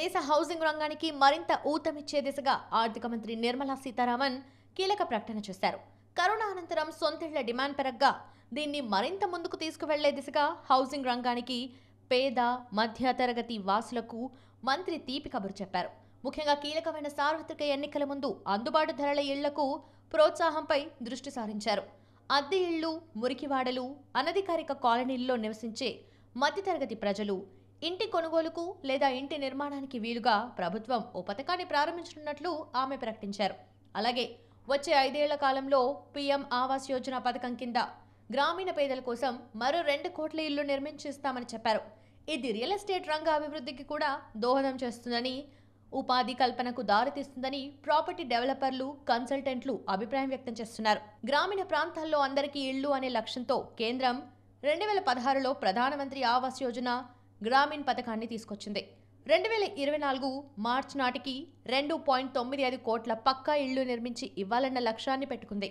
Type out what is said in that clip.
దేశ హౌసింగ్ రంగానికి మరింత ఊతమిచ్చే దిశగా ఆర్థిక మంత్రి నిర్మలా సీతారామన్ కీలక ప్రకటన చేశారు కరోనా అనంతరం సొంతిళ్ల డిమాండ్ పెరగ్గా దీన్ని మరింత ముందుకు తీసుకువెళ్లే దిశగా హౌసింగ్ రంగానికి పేద మధ్యతరగతి వాసులకు మంత్రి తీపి కబురు చెప్పారు ముఖ్యంగా కీలకమైన సార్వత్రిక ఎన్నికల ముందు అందుబాటు ధరల ఇళ్లకు ప్రోత్సాహంపై దృష్టి సారించారు అద్దె ఇళ్లు మురికివాడలు అనధికారిక కాలనీల్లో నివసించే మధ్యతరగతి ప్రజలు ఇంటి కొనుగోలుకు లేదా ఇంటి నిర్మాణానికి వీలుగా ప్రభుత్వం ఓ పథకాన్ని ప్రారంభించనున్నట్లు ఆమె ప్రకటించారు అలాగే వచ్చే ఐదేళ్ల కాలంలో పీఎం ఆవాస్ యోజన పథకం కింద గ్రామీణ పేదల కోసం మరో రెండు కోట్ల ఇళ్లు నిర్మించిస్తామని చెప్పారు ఇది రియల్ ఎస్టేట్ రంగ అభివృద్ధికి కూడా దోహదం చేస్తుందని ఉపాధి కల్పనకు దారితీస్తుందని ప్రాపర్టీ డెవలపర్లు కన్సల్టెంట్లు అభిప్రాయం వ్యక్తం చేస్తున్నారు గ్రామీణ ప్రాంతాల్లో అందరికీ ఇళ్లు అనే లక్ష్యంతో కేంద్రం రెండు వేల పదహారులో ప్రధానమంత్రి ఆవాస్ యోజన గ్రామీణ్ పథకాన్ని తీసుకొచ్చింది రెండు వేల ఇరవై నాలుగు మార్చ్ నాటికి రెండు పాయింట్ తొమ్మిది ఐదు కోట్ల పక్కా ఇళ్లు నిర్మించి ఇవ్వాలన్న లక్ష్యాన్ని పెట్టుకుంది